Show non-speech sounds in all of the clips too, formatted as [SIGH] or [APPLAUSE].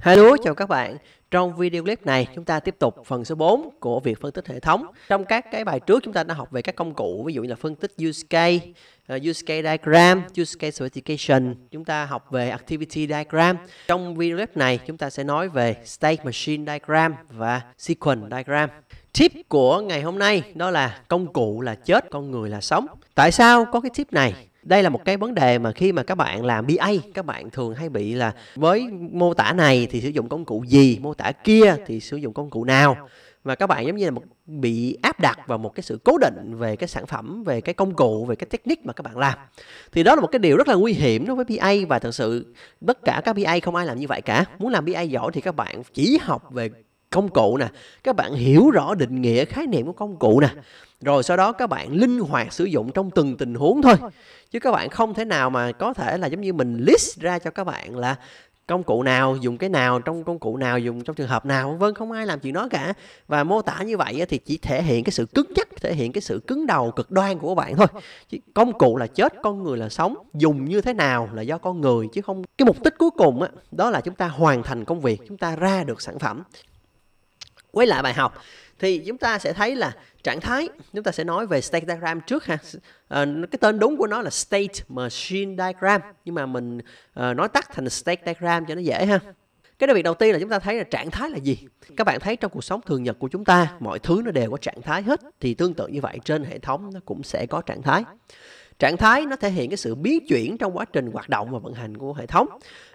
Hello, chào các bạn. Trong video clip này, chúng ta tiếp tục phần số 4 của việc phân tích hệ thống. Trong các cái bài trước, chúng ta đã học về các công cụ, ví dụ như là phân tích use case, uh, use case diagram, use case specification. Chúng ta học về activity diagram. Trong video clip này, chúng ta sẽ nói về state machine diagram và sequence diagram. Tip của ngày hôm nay đó là công cụ là chết, con người là sống. Tại sao có cái tip này? đây là một dạ. cái vấn đề mà khi mà các bạn làm BA các bạn thường hay bị là dạ. với mô tả này thì sử dụng công cụ gì mô tả kia dạ. thì sử dụng công cụ nào và các bạn giống như là một bị áp đặt vào một cái sự cố định về cái sản phẩm về cái công cụ về cái technique mà các bạn làm thì đó là một cái điều rất là nguy hiểm đối với PA và thật sự tất cả các PA không ai làm như vậy cả muốn làm PA giỏi thì các bạn chỉ học về công cụ nè các bạn hiểu rõ định nghĩa khái niệm của công cụ nè rồi sau đó các bạn linh hoạt sử dụng trong từng tình huống thôi chứ các bạn không thể nào mà có thể là giống như mình list ra cho các bạn là công cụ nào dùng cái nào trong công cụ nào dùng trong trường hợp nào vân không ai làm chuyện đó cả và mô tả như vậy thì chỉ thể hiện cái sự cứng nhắc thể hiện cái sự cứng đầu cực đoan của bạn thôi chứ công cụ là chết con người là sống dùng như thế nào là do con người chứ không cái mục đích cuối cùng đó là chúng ta hoàn thành công việc chúng ta ra được sản phẩm quay lại bài học thì chúng ta sẽ thấy là trạng thái chúng ta sẽ nói về state diagram trước ha à, cái tên đúng của nó là state machine diagram nhưng mà mình à, nói tắt thành state diagram cho nó dễ ha cái đặc biệt đầu tiên là chúng ta thấy là trạng thái là gì các bạn thấy trong cuộc sống thường nhật của chúng ta mọi thứ nó đều có trạng thái hết thì tương tự như vậy trên hệ thống nó cũng sẽ có trạng thái trạng thái nó thể hiện cái sự biến chuyển trong quá trình hoạt động và vận hành của hệ thống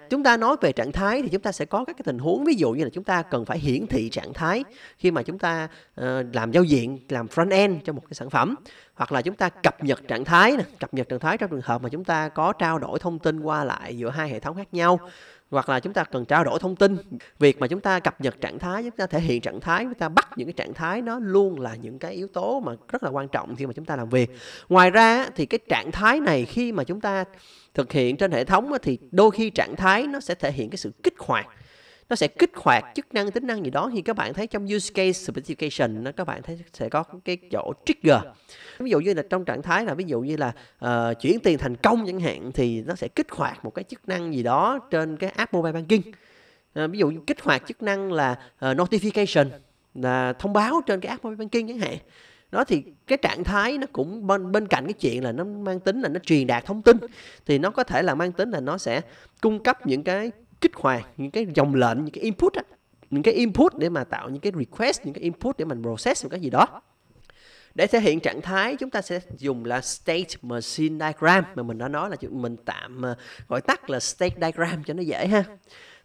chúng ta nói về trạng thái thì chúng ta sẽ có các cái tình huống ví dụ như là chúng ta cần phải hiển thị trạng thái khi mà chúng ta uh, làm giao diện làm front end cho một cái sản phẩm hoặc là chúng ta cập nhật trạng thái cập nhật trạng thái trong trường hợp mà chúng ta có trao đổi thông tin qua lại giữa hai hệ thống khác nhau hoặc là chúng ta cần trao đổi thông tin việc mà chúng ta cập nhật trạng thái chúng ta thể hiện trạng thái chúng ta bắt những cái trạng thái nó luôn là những cái yếu tố mà rất là quan trọng khi mà chúng ta làm việc ngoài ra thì cái trạng thái này khi mà chúng ta thực hiện trên hệ thống thì đôi khi trạng thái nó sẽ thể hiện cái sự kích hoạt nó sẽ kích hoạt chức năng tính năng gì đó thì các bạn thấy trong use case specification nó các bạn thấy sẽ có cái chỗ trigger ví dụ như là trong trạng thái là ví dụ như là uh, chuyển tiền thành công chẳng hạn thì nó sẽ kích hoạt một cái chức năng gì đó trên cái app mobile banking uh, ví dụ như kích hoạt chức năng là uh, notification là thông báo trên cái app mobile banking chẳng hạn đó thì cái trạng thái nó cũng bên bên cạnh cái chuyện là nó mang tính là nó truyền đạt thông tin thì nó có thể là mang tính là nó sẽ cung cấp những cái kích hoạt những cái dòng lệnh những cái input á những cái input để mà tạo những cái request những cái input để mình process một cái gì đó để thể hiện trạng thái chúng ta sẽ dùng là state machine diagram mà mình đã nói là mình tạm à, gọi tắt là state diagram cho nó dễ ha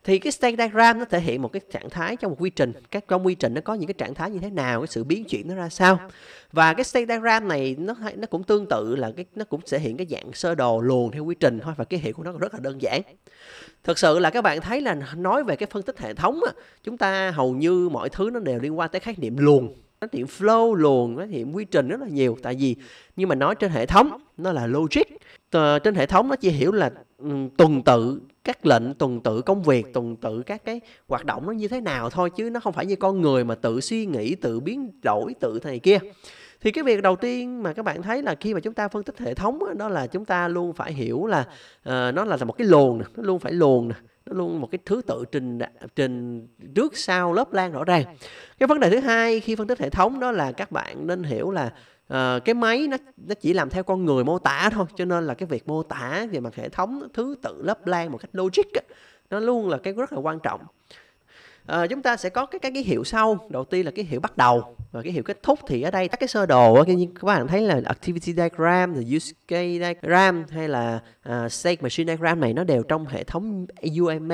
thì cái state diagram nó thể hiện một cái trạng thái trong một quy trình các trong quy trình nó có những cái trạng thái như thế nào cái sự biến chuyển nó ra sao và cái state diagram này nó nó cũng tương tự là cái nó cũng thể hiện cái dạng sơ đồ luồn theo quy trình thôi và cái hiệu của nó rất là đơn giản thực sự là các bạn thấy là nói về cái phân tích hệ thống á, chúng ta hầu như mọi thứ nó đều liên quan tới khái niệm luồng nó niệm flow luồng nó niệm quy trình rất là nhiều tại vì nhưng mà nói trên hệ thống nó là logic uh, trên hệ thống nó chỉ hiểu là um, tuần tự các lệnh tuần tự công việc tuần tự các cái hoạt động nó như thế nào thôi chứ nó không phải như con người mà tự suy nghĩ tự biến đổi tự này kia thì cái việc đầu tiên mà các bạn thấy là khi mà chúng ta phân tích hệ thống đó, đó là chúng ta luôn phải hiểu là uh, nó là một cái luồng nó luôn phải luồng nè nó luôn một cái thứ tự trình trình trước sau lớp lan rõ ràng cái vấn đề thứ hai khi phân tích hệ thống đó là các bạn nên hiểu là Ờ, cái máy nó nó chỉ làm theo con người mô tả thôi cho nên là cái việc mô tả về mặt hệ thống thứ tự lớp lan một cách logic á, nó luôn là cái rất là quan trọng à, chúng ta sẽ có cái, cái ký hiệu sau đầu tiên là cái hiệu bắt đầu và cái hiệu kết thúc thì ở đây các cái sơ đồ các bạn thấy là activity diagram use case diagram hay là uh, ờ, state machine diagram này nó đều trong hệ thống UML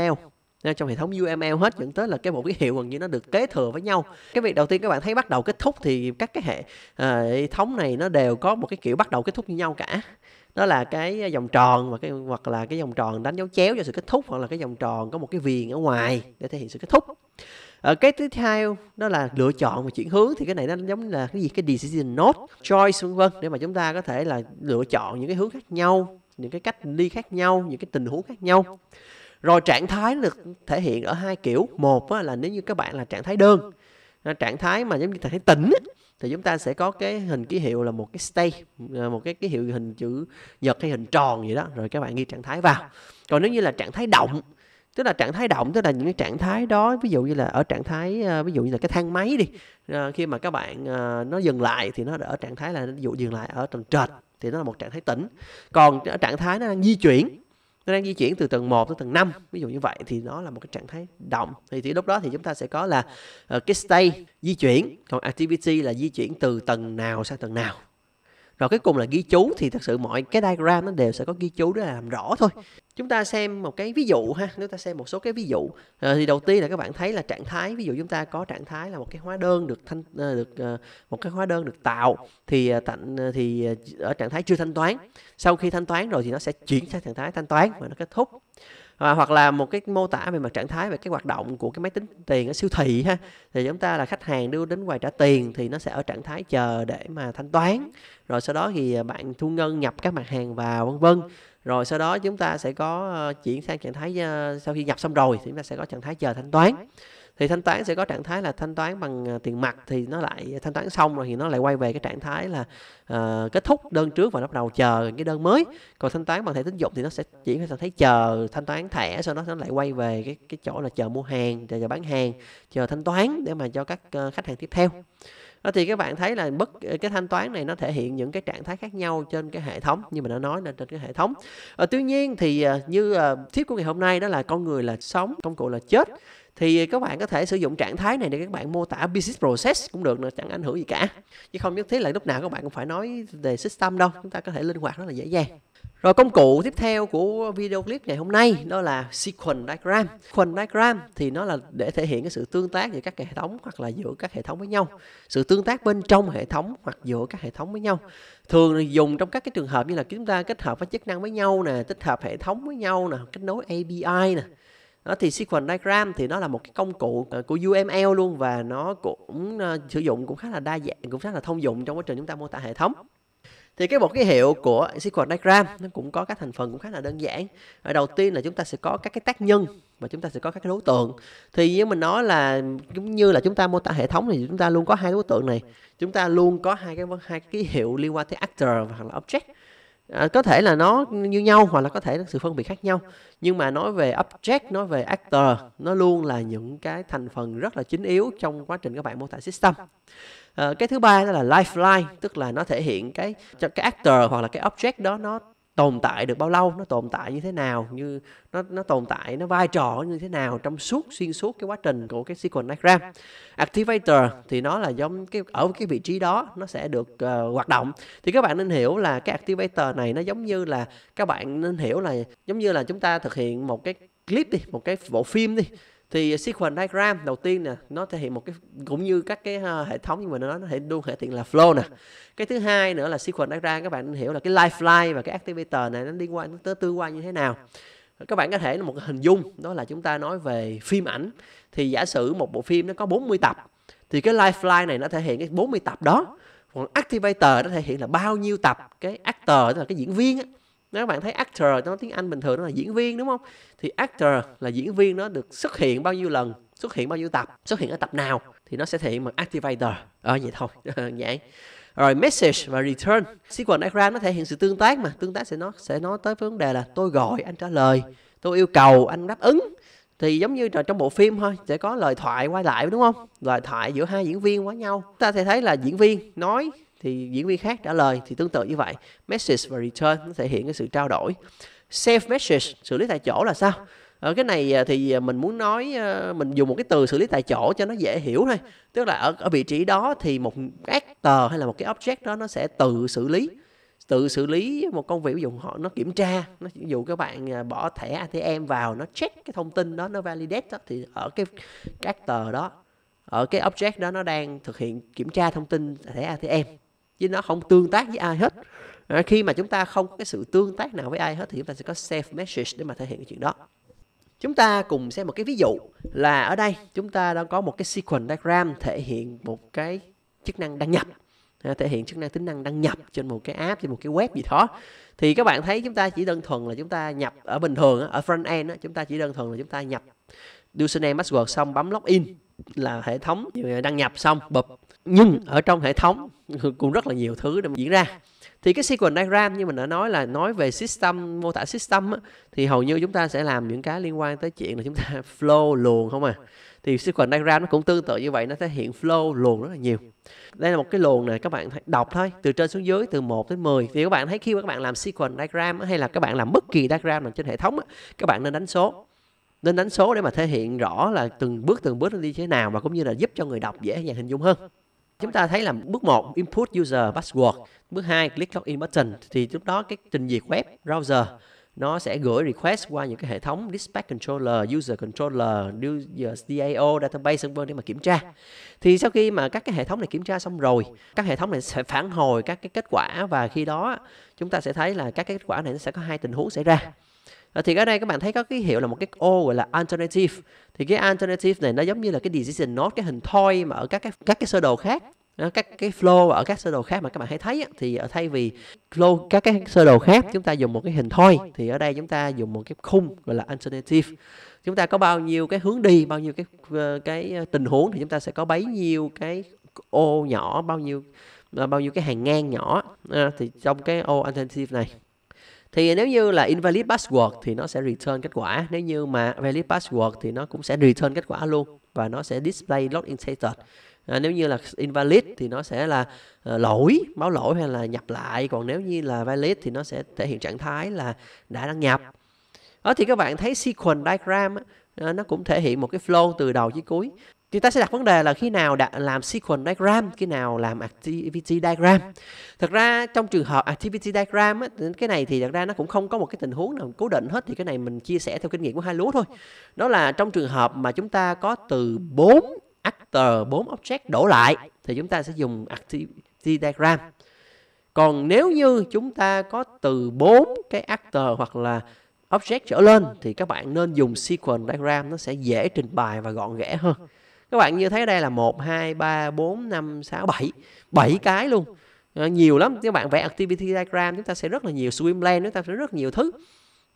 nên trong hệ thống UML hết dẫn tới là cái bộ ký hiệu gần như nó được kế thừa với nhau cái việc đầu tiên các bạn thấy bắt đầu kết thúc thì các cái hệ à, thống này nó đều có một cái kiểu bắt đầu kết thúc như nhau cả đó là cái vòng tròn và cái hoặc là cái vòng tròn đánh dấu chéo cho sự kết thúc hoặc là cái vòng tròn có một cái viền ở ngoài để thể hiện sự kết thúc ở ờ, cái thứ hai đó là lựa chọn và chuyển hướng thì cái này nó giống là cái gì cái decision node, choice vân vân để mà chúng ta có thể là lựa chọn những cái hướng khác nhau những cái cách đi khác nhau những cái tình huống khác nhau rồi trạng thái được thể hiện ở hai kiểu một là nếu như các bạn là trạng thái đơn trạng thái mà giống như trạng thái tỉnh thì chúng ta sẽ có cái hình ký hiệu là một cái stay một cái ký hiệu hình chữ nhật hay hình tròn gì đó rồi các bạn ghi trạng thái vào còn nếu như là trạng thái động tức là trạng thái động tức là những cái trạng thái đó ví dụ như là ở trạng thái ví dụ như là cái thang máy đi khi mà các bạn nó dừng lại thì nó ở trạng thái là ví dụ dừng lại ở tầng trệt thì nó là một trạng thái tỉnh còn ở trạng thái nó đang di chuyển nó đang di chuyển từ tầng 1 tới tầng 5 ví dụ như vậy thì nó là một cái trạng thái động thì thì lúc đó thì chúng ta sẽ có là uh, cái stay di chuyển còn activity là di chuyển từ tầng nào sang tầng nào rồi cái cùng là ghi chú thì thật sự mọi cái diagram nó đều sẽ có ghi chú để làm rõ thôi chúng ta xem một cái ví dụ ha nếu ta xem một số cái ví dụ à, thì đầu tiên là các bạn thấy là trạng thái ví dụ chúng ta có trạng thái là một cái hóa đơn được thanh ờ, được ờ, một cái hóa đơn được tạo thì tạnh thì ở trạng thái chưa thanh toán sau khi thanh toán rồi thì nó sẽ chuyển sang trạng thái thanh toán và nó kết thúc à, hoặc là một cái mô tả về mặt trạng thái về cái hoạt động của cái máy tính tiền ở siêu thị ha thì chúng ta là khách hàng đưa đến quầy trả tiền thì nó sẽ ở trạng thái chờ để mà thanh toán rồi sau đó thì à, bạn thu ngân nhập các mặt hàng vào vân vân rồi sau đó chúng ta sẽ có ờ, chuyển sang trạng thái ờ, sau khi nhập xong rồi thì chúng ta sẽ có trạng thái chờ thanh toán thì thanh toán sẽ có trạng thái là thanh toán bằng ờ, tiền mặt thì nó lại thanh toán xong rồi thì nó lại quay về cái trạng thái là uh, kết thúc đơn trước và nó bắt đầu chờ cái đơn mới còn thanh toán bằng thẻ tín dụng thì nó sẽ chỉ phải thấy chờ thanh toán thẻ sau đó nó lại quay về cái cái chỗ là chờ mua hàng chờ, chờ bán hàng chờ thanh toán để mà cho các ờ, khách hàng tiếp theo đó thì các bạn thấy là bất cái thanh toán này nó thể hiện những cái trạng thái khác nhau trên cái hệ thống như mình đã nói là trên cái hệ thống à, tuy nhiên thì như uh, tiếp của ngày hôm nay đó là con người là sống công cụ là chết thì các bạn có thể sử dụng trạng thái này để các bạn mô tả business process cũng được nữa chẳng ảnh hưởng gì cả chứ không nhất thiết là lúc nào các bạn cũng phải nói về system đâu chúng ta có thể linh hoạt rất là dễ dàng rồi công cụ tiếp theo của video clip ngày hôm nay đó là sequence diagram. Sequence diagram thì nó là để thể hiện cái sự tương tác giữa các hệ thống hoặc là giữa các hệ thống với nhau. Sự tương tác bên trong hệ thống hoặc giữa các hệ thống với nhau. Thường dùng trong các cái trường hợp như là chúng ta kết hợp với chức năng với nhau nè, tích hợp hệ thống với nhau nè, kết nối API nè đó thì sequence diagram thì nó là một cái công cụ ờ, của UML luôn và nó cũng uh, sử dụng cũng khá là đa dạng cũng khá là thông dụng trong quá trình chúng ta mô tả hệ thống thì cái một cái hiệu của sequence diagram nó cũng có các thành phần cũng khá là đơn giản ở ờ, đầu tiên là chúng ta sẽ có các cái tác nhân và chúng ta sẽ có các cái đối tượng thì như mình nói là cũng như là chúng ta mô tả hệ thống thì chúng ta luôn có hai đối tượng này chúng ta luôn có hai cái hai cái hiệu liên quan tới actor hoặc là object à, có thể là nó như nhau hoặc là có thể là sự phân biệt khác nhau nhưng mà nói về object nói về actor nó luôn là những cái thành phần rất là chính yếu trong quá trình các bạn mô tả system à, cái thứ ba đó là lifeline tức là nó thể hiện cái cái actor hoặc là cái object đó nó tồn tại được bao lâu nó tồn tại như thế nào như nó nó tồn tại nó vai trò như thế nào trong suốt xuyên suốt cái quá trình của cái sequence diagram activator thì nó là giống cái ở cái vị trí đó nó sẽ được uh, hoạt động thì các bạn nên hiểu là cái activator này nó giống như là các bạn nên hiểu là giống như là chúng ta thực hiện một cái clip đi một cái bộ phim đi thì sequence diagram đầu tiên nè nó thể hiện một cái cũng như các cái ờ, hệ thống nhưng mà nó nó thể luôn thể hiện là flow nè cái thứ hai nữa là sequence diagram các bạn hiểu là cái lifeline và cái activator này nó liên quan nó tương quan như thế nào các bạn có thể là một hình dung đó là chúng ta nói về phim ảnh thì giả sử một bộ phim nó có 40 tập thì cái lifeline này nó thể hiện cái 40 tập đó còn activator nó thể hiện là bao nhiêu tập cái actor tức là cái diễn viên á nếu bạn thấy actor nó tiếng anh bình thường nó là diễn viên đúng không thì actor là diễn viên nó được xuất hiện bao nhiêu lần xuất hiện bao nhiêu tập xuất hiện ở tập nào thì nó sẽ thể hiện bằng activator ờ vậy thôi đơn [LAUGHS] rồi message và return SQL diagram nó thể hiện sự tương tác mà tương tác sẽ nó sẽ nói tới vấn đề là tôi gọi anh trả lời tôi yêu cầu anh đáp ứng thì giống như trong bộ phim thôi sẽ có lời thoại quay lại đúng không lời thoại giữa hai diễn viên với nhau ta sẽ thấy là diễn viên nói thì diễn viên khác trả lời thì tương tự như vậy message và return nó thể hiện cái sự trao đổi save message xử lý tại chỗ là sao ở ờ, cái này à, thì à, mình muốn nói à, mình dùng một cái từ xử lý tại chỗ cho nó dễ hiểu thôi tức là ở, ở vị trí đó thì một actor hay là một cái object đó nó sẽ tự xử lý tự xử lý một công việc ví dụ họ nó kiểm tra nó ví dụ các bạn bỏ thẻ ATM vào nó check cái thông tin đó nó validate đó, thì ở cái cái actor đó ở cái object đó nó đang thực hiện kiểm tra thông tin thẻ ATM chứ nó không tương tác với ai hết à, khi mà chúng ta không có cái sự tương tác nào với ai hết thì chúng ta sẽ có safe message để mà thể hiện cái chuyện đó chúng ta cùng xem một cái ví dụ là ở đây chúng ta đang có một cái sequence diagram thể hiện một cái chức năng đăng nhập à, thể hiện chức năng tính năng đăng nhập trên một cái app trên một cái web gì đó thì các bạn thấy chúng ta chỉ đơn thuần là chúng ta nhập ở bình thường ở front end chúng ta chỉ đơn thuần là chúng ta nhập username password xong bấm login là hệ thống đăng nhập xong bụp nhưng ừ. ở trong hệ thống [LAUGHS] cũng rất là nhiều thứ đang diễn ra dạ. thì cái sequence diagram như mình đã nói là nói về system mô tả system á, thì hầu như chúng ta sẽ làm những cái liên quan tới chuyện là chúng ta [LAUGHS] flow luồn không à thì dạ. sequence diagram nó cũng tương tự như vậy nó thể hiện flow luồn rất là nhiều đây là một cái luồng này các bạn đọc thôi từ trên xuống dưới từ 1 đến 10 thì các bạn thấy khi các bạn làm sequence diagram hay là các bạn làm bất kỳ diagram nào trên hệ thống các bạn nên đánh số nên đánh số để mà thể hiện rõ là từng bước từng bước nó đi thế nào và cũng như là giúp cho người đọc dễ dàng hình dung hơn Chúng ta thấy là bước 1 input user password, bước 2 click login button thì lúc đó cái trình duyệt web browser nó sẽ gửi request qua những cái hệ thống dispatch controller, user controller, user DAO, database vân vân để mà kiểm tra. Thì sau khi mà các cái hệ thống này kiểm tra xong rồi, các hệ thống này sẽ phản hồi các cái kết quả và khi đó chúng ta sẽ thấy là các cái kết quả này nó sẽ có hai tình huống xảy ra thì ở đây các bạn thấy có cái hiệu là một cái ô gọi là alternative thì cái alternative này nó giống như là cái decision note cái hình thoi mà ở các cái các cái sơ đồ khác các cái flow ở các sơ đồ khác mà các bạn hay thấy thì ở ờ, thay vì flow các cái sơ đồ khác chúng ta dùng một cái hình thoi thì ở đây chúng ta dùng một cái khung gọi là alternative chúng ta có bao nhiêu cái hướng đi bao nhiêu cái ờ, cái ờ, tình huống thì chúng ta sẽ có bấy nhiêu cái ô nhỏ bao nhiêu bao nhiêu cái hàng ngang nhỏ thì trong cái ô alternative này thì nếu như là invalid password thì nó sẽ return kết quả nếu như mà valid password thì nó cũng sẽ return kết quả luôn và nó sẽ display login status à, nếu như là invalid thì nó sẽ là uh, lỗi báo lỗi hay là nhập lại còn nếu như là valid thì nó sẽ thể hiện trạng thái là đã đăng nhập đó ờ, thì các bạn thấy sequence diagram nó cũng thể hiện một cái flow từ đầu chí cuối thì ta sẽ đặt vấn đề là khi nào đã làm sequence diagram khi nào làm activity diagram thực ra trong trường hợp activity diagram á, cái này thì thật ra nó cũng không có một cái tình huống nào cố định hết thì cái này mình chia sẻ theo kinh nghiệm của hai lúa thôi đó là trong trường hợp mà chúng ta có từ 4 actor 4 object đổ lại thì chúng ta sẽ dùng activity diagram còn nếu như chúng ta có từ 4 cái actor hoặc là object trở lên thì các bạn nên dùng sequence diagram nó sẽ dễ trình bày và gọn ghẽ hơn các bạn như thấy đây là một hai ba bốn năm sáu bảy bảy cái luôn ờ, nhiều lắm các bạn vẽ activity diagram chúng ta sẽ rất là nhiều swim lane chúng ta sẽ rất nhiều thứ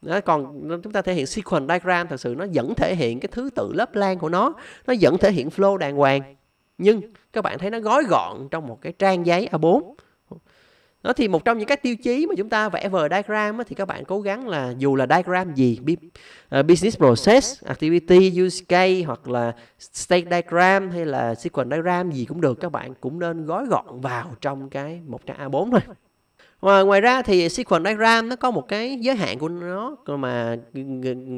đó, còn chúng ta thể hiện sequence diagram thật sự nó vẫn thể hiện cái thứ tự lớp lan của nó nó vẫn thể hiện flow đàng hoàng nhưng các bạn thấy nó gói gọn trong một cái trang giấy A4 đó thì một trong những các tiêu chí mà chúng ta vẽ vờ diagram thì các bạn cố gắng là dù là diagram gì ờ, business process activity use case hoặc là state diagram hay là sequence diagram gì cũng được các bạn cũng nên gói gọn vào trong cái một trang A4 thôi và ờ, ngoài ra thì si khuẩn diagram nó có một cái giới hạn của nó mà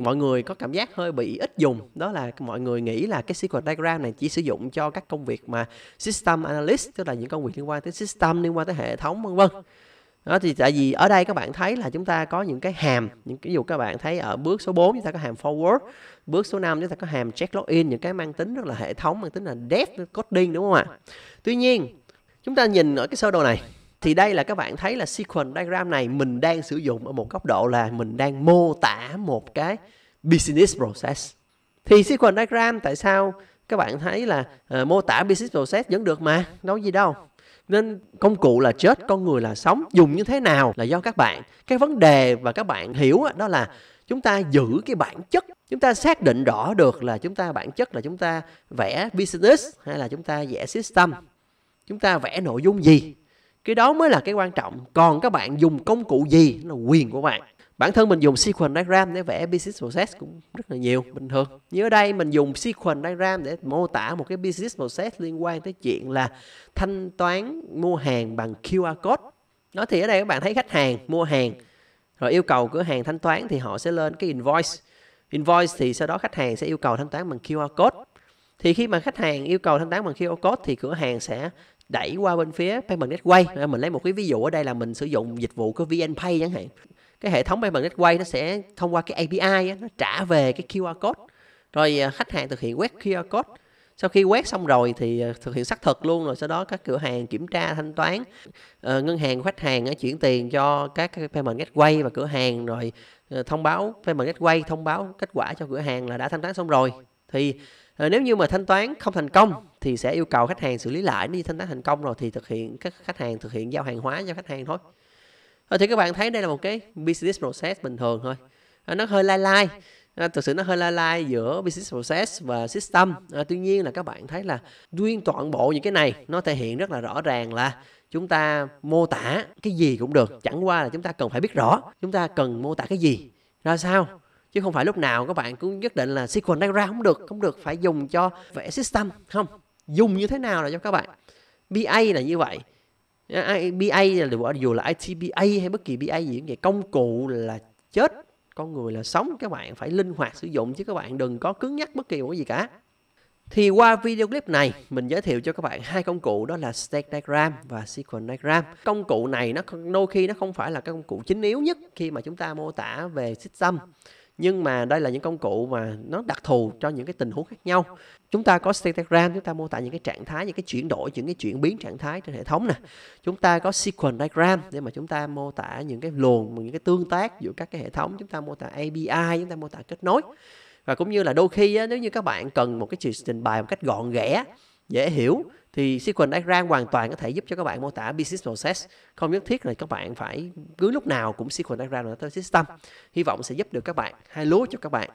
mọi người có cảm giác hơi bị ít dùng đó là mọi người nghĩ là cái si khuẩn diagram này chỉ sử dụng cho các công việc mà system analyst tức là những công việc liên quan tới system liên quan tới hệ thống vân vân đó thì tại vì ở đây các bạn thấy là chúng ta có những cái hàm những ví dụ các bạn thấy ở bước số 4 chúng ta có hàm forward bước số 5 chúng ta có hàm check login những cái mang tính rất là hệ thống mang tính là dev coding đúng không ạ tuy nhiên chúng ta nhìn ở cái sơ đồ này thì đây là các bạn thấy là sequence diagram này mình đang sử dụng ở một góc độ là mình đang mô tả một cái business process thì sequence diagram tại sao các bạn thấy là uh, mô tả business process vẫn được mà nói gì đâu nên công cụ là chết con người là sống dùng như thế nào là do các bạn cái vấn đề và các bạn hiểu đó là chúng ta giữ cái bản chất chúng ta xác định rõ được là chúng ta bản chất là chúng ta vẽ business hay là chúng ta vẽ system chúng ta vẽ nội dung gì cái đó mới là cái quan trọng còn các bạn dùng công cụ gì là quyền của bạn bản thân mình dùng sequence diagram để vẽ business process cũng rất là nhiều bình thường như ở đây mình dùng sequence diagram để mô tả một cái business process liên quan tới chuyện là thanh toán mua hàng bằng qr code nó thì ở đây các bạn thấy khách hàng mua hàng rồi yêu cầu cửa hàng thanh toán thì họ sẽ lên cái invoice invoice thì sau đó khách hàng sẽ yêu cầu thanh toán bằng qr code thì khi mà khách hàng yêu cầu thanh toán bằng QR code thì cửa hàng sẽ đẩy qua bên phía payment gateway mình lấy một cái ví dụ ở đây là mình sử dụng dịch vụ của VNPay chẳng hạn cái hệ thống payment gateway nó sẽ thông qua cái API nó trả về cái QR code rồi à, khách hàng thực hiện quét QR code sau khi quét xong rồi thì à, thực hiện xác thực luôn rồi sau đó các cửa hàng kiểm tra thanh toán ờ, ngân hàng khách hàng chuyển tiền cho các payment gateway và cửa hàng rồi ờ, thông báo payment gateway thông báo kết quả cho cửa hàng là đã thanh toán xong rồi thì ờ, nếu như mà thanh toán không thành công thì sẽ yêu cầu khách hàng xử lý lại nếu như thanh toán thành công rồi thì thực hiện các khách hàng thực hiện giao hàng hóa cho khách hàng thôi ờ, thì các bạn thấy đây là một cái business process bình thường thôi ờ, nó hơi lai lai ờ, thực sự nó hơi lai lai giữa business process và system tuy nhiên là các bạn thấy là nguyên toàn bộ những cái này nó thể hiện rất là rõ ràng là chúng ta mô tả cái gì cũng được chẳng qua là chúng ta cần phải biết rõ chúng ta cần mô tả cái gì ra sao chứ không phải lúc nào các bạn cũng nhất định là sequence ra không được không được phải dùng cho vẽ system không dùng như thế nào là cho các bạn BA là như vậy BA là dù là ITBA hay bất kỳ BA gì cũng vậy công cụ là chết con người là sống các bạn phải linh hoạt sử dụng chứ các bạn đừng có cứng nhắc bất kỳ một cái gì cả thì qua video clip này mình giới thiệu cho các bạn hai công cụ đó là Stack Diagram và Sequence Diagram. Công cụ này nó đôi khi nó không phải là cái công cụ chính yếu nhất khi mà chúng ta mô tả về system nhưng mà đây là những công cụ mà nó đặc thù cho những cái tình huống khác nhau chúng ta có Stategram chúng ta mô tả những cái trạng thái những cái chuyển đổi những cái chuyển biến trạng thái trên hệ thống nè chúng ta có sequence diagram để mà chúng ta mô tả những cái luồng những cái tương tác giữa các cái hệ thống chúng ta mô tả API chúng ta mô tả kết nối và cũng như là đôi khi á, nếu như các bạn cần một cái trình bày một cách gọn ghẽ dễ hiểu thì sequence diagram hoàn toàn có thể giúp cho các bạn mô tả business process không nhất thiết là các bạn phải cứ lúc nào cũng sequence diagram tới system hy vọng sẽ giúp được các bạn hai lúa cho các bạn